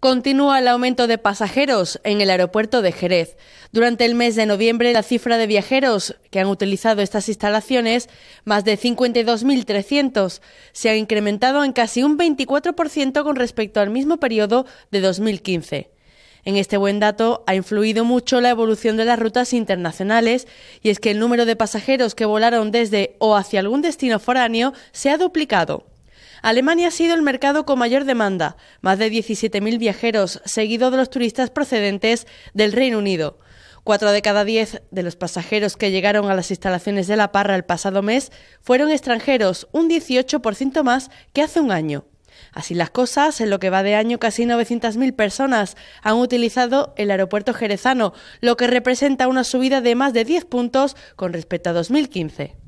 Continúa el aumento de pasajeros en el aeropuerto de Jerez. Durante el mes de noviembre, la cifra de viajeros que han utilizado estas instalaciones, más de 52.300, se ha incrementado en casi un 24% con respecto al mismo periodo de 2015. En este buen dato ha influido mucho la evolución de las rutas internacionales y es que el número de pasajeros que volaron desde o hacia algún destino foráneo se ha duplicado. Alemania ha sido el mercado con mayor demanda, más de 17.000 viajeros, seguido de los turistas procedentes del Reino Unido. Cuatro de cada diez de los pasajeros que llegaron a las instalaciones de La Parra el pasado mes fueron extranjeros, un 18% más que hace un año. Así las cosas, en lo que va de año casi 900.000 personas han utilizado el aeropuerto jerezano, lo que representa una subida de más de 10 puntos con respecto a 2015.